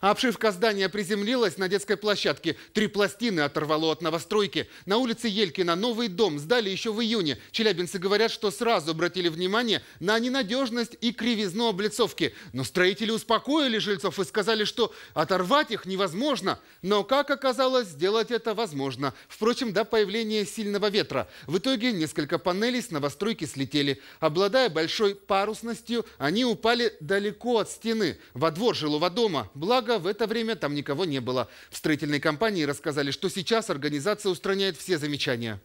Обшивка здания приземлилась на детской площадке. Три пластины оторвало от новостройки. На улице Елькина новый дом сдали еще в июне. Челябинцы говорят, что сразу обратили внимание на ненадежность и кривизну облицовки. Но строители успокоили жильцов и сказали, что оторвать их невозможно. Но, как оказалось, сделать это возможно. Впрочем, до появления сильного ветра. В итоге несколько панелей с новостройки слетели. Обладая большой парусностью, они упали далеко от стены, во двор жилого дома. Благо, Благо, в это время там никого не было. В строительной компании рассказали, что сейчас организация устраняет все замечания.